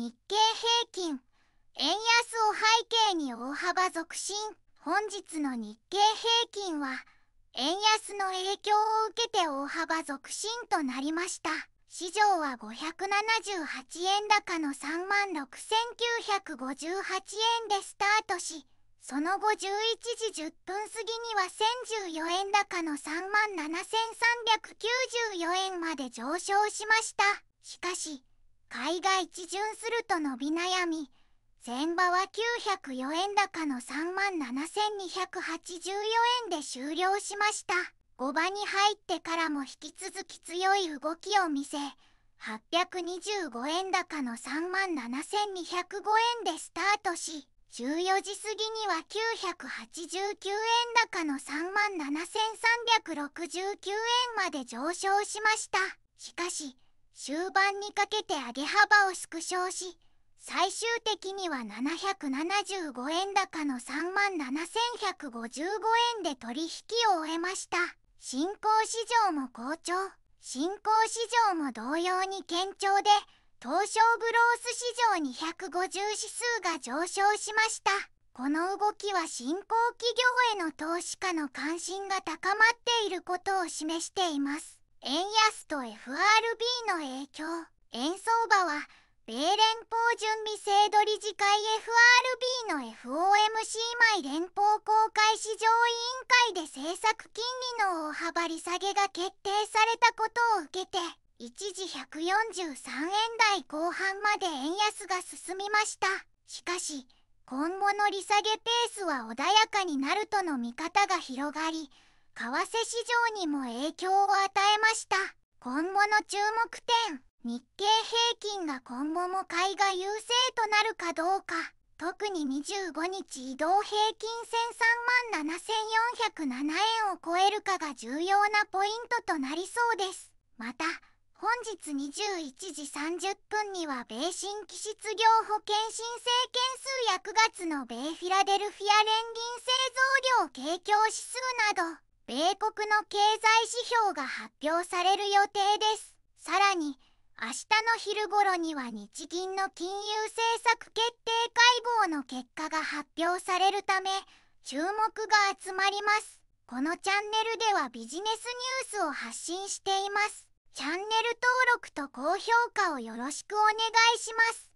日経平均円安を背景に大幅続伸本日の日経平均は円安の影響を受けて大幅続伸となりました市場は578円高の3万6958円でスタートしその後11時10分過ぎには1014円高の3万7394円まで上昇しましたしかしいが一巡すると伸び悩み前場は904円高の3万7284円で終了しました5場に入ってからも引き続き強い動きを見せ825円高の3万7205円でスタートし14時過ぎには989円高の3万7369円まで上昇しましたしかし終盤にかけて上げ幅を縮小し最終的には775円高の3万7155円で取引を終えました新興市場も好調新興市場も同様に堅調で東証グロース市場2 5 0指数が上昇しましたこの動きは新興企業への投資家の関心が高まっていることを示しています円安と FRB の影響円相場は米連邦準備制度理事会 FRB の FOMC 前連邦公開市場委員会で政策金利の大幅利下げが決定されたことを受けて一時143円台後半まで円安が進みましたしかし今後の利下げペースは穏やかになるとの見方が広がり為替市場にも影響を与えました今後の注目点日経平均が今後も買いが優勢となるかどうか特に25日移動平均線3万7407円を超えるかが重要なポイントとなりそうですまた本日21時30分には米新規質業保険申請件数や9月の米フィラデルフィア連銀製造業景況指数など米国の経済指標が発表される予定ですさらに明日の昼頃には日銀の金融政策決定会合の結果が発表されるため注目が集まりますこのチャンネルではビジネスニュースを発信していますチャンネル登録と高評価をよろしくお願いします